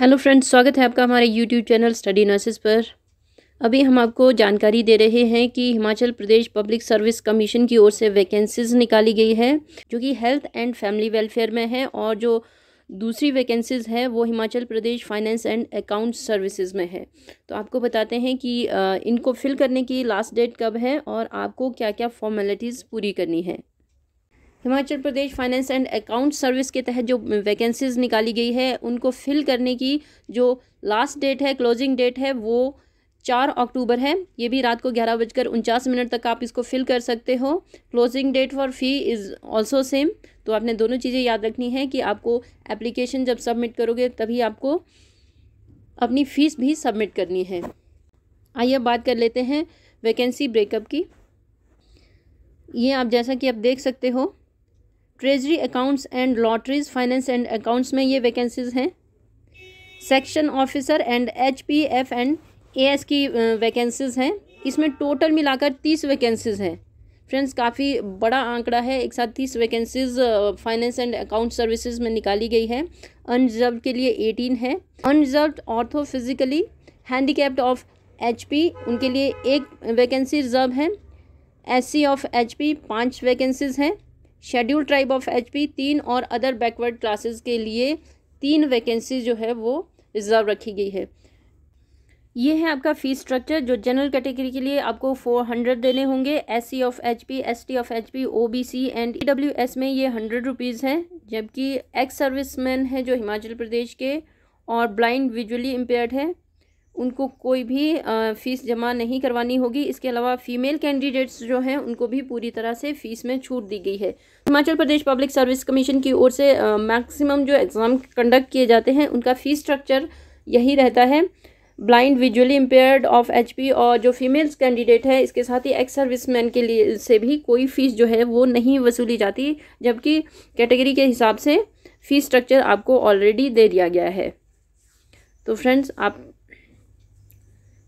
hello friends स्वागत है आपका हमारे यूट्यूब चैनल स्टडी नर्सेस पर अभी हम आपको जानकारी दे रहे हैं कि Himachal Pradesh public service commission की ओर से वैकेंसीज निकाली गई है जो कि हेल्थ एंड फैमिली वेलफेयर में है और जो दूसरी वैकेंसीज है वो Himachal Pradesh finance and account services में है तो आपको बताते हैं कि इनको फिल करने की लास्ट डेट कब है और आपको क्या क्या फॉर्मेलिटीज़ पूरी करनी है Himachal Pradesh finance and account service के तहत जो वैकेंसीज निकाली गई है उनको फिल करने की जो लास्ट डेट है क्लोजिंग डेट है वो चार अक्टूबर है ये भी रात को ग्यारह बजकर उनचास मिनट तक आप इसको फिल कर सकते हो closing date for fee is also same तो आपने दोनों चीज़ें याद रखनी है कि आपको एप्लीकेशन जब सबमिट करोगे तभी आपको अपनी फ़ीस भी सबमिट करनी है आइए अब बात कर लेते हैं वैकेंसी ब्रेकअप की ये आप जैसा कि आप देख सकते हो treasury accounts and lotteries finance and accounts में ये वैकेंसीज़ हैं section officer and H P F and A S की वैकेंसीज़ हैं इसमें टोटल मिलाकर तीस वैकेंसीज़ हैं फ्रेंड्स काफ़ी बड़ा आंकड़ा है एक साथ तीस vacancies finance and account services में निकाली गई है अनरिजर्व के लिए एटीन है unreserved ortho physically handicapped of H P उनके लिए एक वैकेंसी रिजर्व है S C of H P पाँच वैकेंसीज हैं शेड्यूल ट्राइब ऑफ एचपी तीन और अदर बैकवर्ड क्लासेस के लिए तीन वैकेंसी जो है वो रिजर्व रखी गई है ये है आपका फीस स्ट्रक्चर जो जनरल कैटेगरी के लिए आपको फोर हंड्रेड देने होंगे S C of H P S T of H P O B C and E W S में ये हंड्रेड रुपीज़ हैं जबकि एक्स सर्विसमैन है जो हिमाचल प्रदेश के और ब्लाइंड विजुअली इम्पेयर्ड है उनको कोई भी फ़ीस जमा नहीं करवानी होगी इसके अलावा फीमेल कैंडिडेट्स जो हैं उनको भी पूरी तरह से फ़ीस में छूट दी गई है Himachal Pradesh public service commission की ओर से मैक्सिमम जो एग्ज़ाम कंडक्ट किए जाते हैं उनका फ़ीस स्ट्रक्चर यही रहता है blind visually impaired of H और जो फीमेल्स कैंडिडेट है इसके साथ ही एक्स सर्विस मैन के लिए से भी कोई फ़ीस जो है वो नहीं वसूली जाती जबकि कैटेगरी के हिसाब से फ़ीस स्ट्रक्चर आपको ऑलरेडी दे दिया गया है तो फ्रेंड्स आप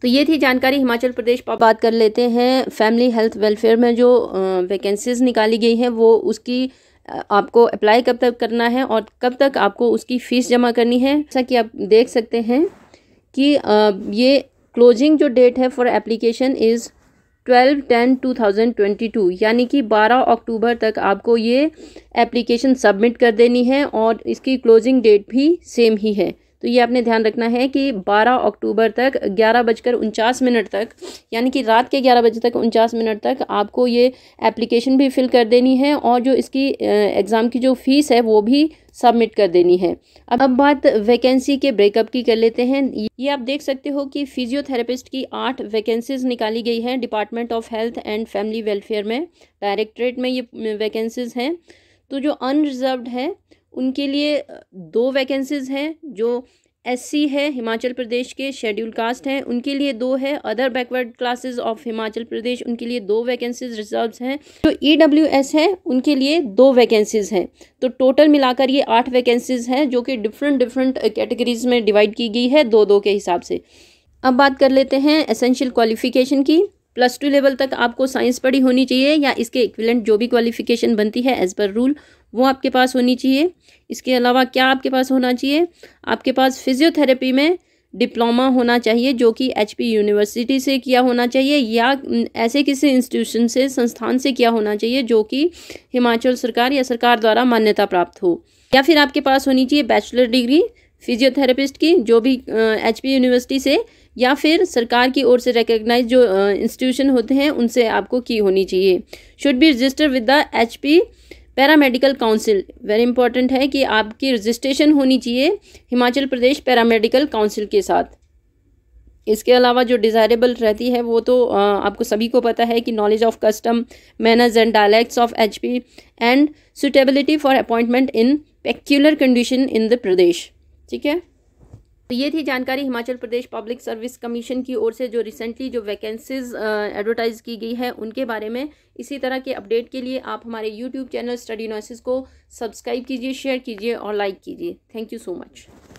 तो ये थी जानकारी हिमाचल प्रदेश पर बात कर लेते हैं फैमिली हेल्थ वेलफेयर में जो वैकेंसीज़ निकाली गई हैं वो उसकी आपको अप्लाई कब तक करना है और कब तक आपको उसकी फ़ीस जमा करनी है जैसा कि आप देख सकते हैं कि ये क्लोजिंग जो डेट है for application is twelve ten two thousand twenty two यानी कि बारह अक्टूबर तक आपको ये एप्लीकेशन सबमिट कर देनी है और इसकी क्लोजिंग डेट भी सेम ही है तो ये आपने ध्यान रखना है कि 12 अक्टूबर तक ग्यारह बजकर उनचास मिनट तक यानी कि रात के ग्यारह बजे तक उनचास मिनट तक आपको ये एप्लीकेशन भी फिल कर देनी है और जो इसकी एग्ज़ाम की जो फ़ीस है वो भी सबमिट कर देनी है अब अब बात वैकेंसी के ब्रेकअप की कर लेते हैं ये आप देख सकते हो कि फिजियोथेरेपिस्ट की आठ वैकेंसीज निकाली गई हैं department of health and family welfare में डायरेक्ट्रेट में ये वैकेंसीज हैं तो जो अनरिजर्व है उनके लिए दो वैकेंसीज़ हैं जो एससी है हिमाचल प्रदेश के शेड्यूल कास्ट हैं उनके लिए दो है other backward classes of Himachal Pradesh उनके लिए दो वैकेंसीज रिजर्व्स हैं जो ई e है उनके लिए दो वैकेंसीज हैं तो टोटल मिलाकर ये आठ वैकेंसीज हैं जो कि डिफरेंट डिफरेंट कैटेगरीज में डिवाइड की गई है दो दो के हिसाब से अब बात कर लेते हैं एसेंशियल क्वालिफिकेशन की प्लस टू लेवल तक आपको साइंस पढ़ी होनी चाहिए या इसके इक्विलेंट जो भी क्वालिफिकेशन बनती है एज़ पर रूल वो आपके पास होनी चाहिए इसके अलावा क्या आपके पास होना चाहिए आपके पास फिजियोथेरेपी में डिप्लोमा होना चाहिए जो कि एचपी यूनिवर्सिटी से किया होना चाहिए या ऐसे किसी इंस्टीट्यूशन से संस्थान से किया होना चाहिए जो कि हिमाचल सरकार या सरकार द्वारा मान्यता प्राप्त हो या फिर आपके पास होनी चाहिए बैचलर डिग्री फिजियोथेरेपिस्ट की जो भी एच यूनिवर्सिटी से या फिर सरकार की ओर से रिकग्नाइज जो इंस्टीट्यूशन होते हैं उनसे आपको की होनी चाहिए should be register with the H P paramedical council very important है कि आपकी रजिस्ट्रेशन होनी चाहिए हिमाचल प्रदेश पैरामेडिकल काउंसिल के साथ इसके अलावा जो डिज़ायरेबल रहती है वो तो आपको सभी को पता है कि knowledge of custom manners and dialects of H P and suitability for appointment in peculiar condition in the Pradesh ठीक है तो ये थी जानकारी Himachal Pradesh public service commission की ओर से जो रिसेंटली जो वैकेंसीज एडवर्टाइज़ की गई है उनके बारे में इसी तरह के अपडेट के लिए आप हमारे यूट्यूब चैनल स्टडी नोसिस को सब्सक्राइब कीजिए शेयर कीजिए और लाइक कीजिए थैंक यू सो मच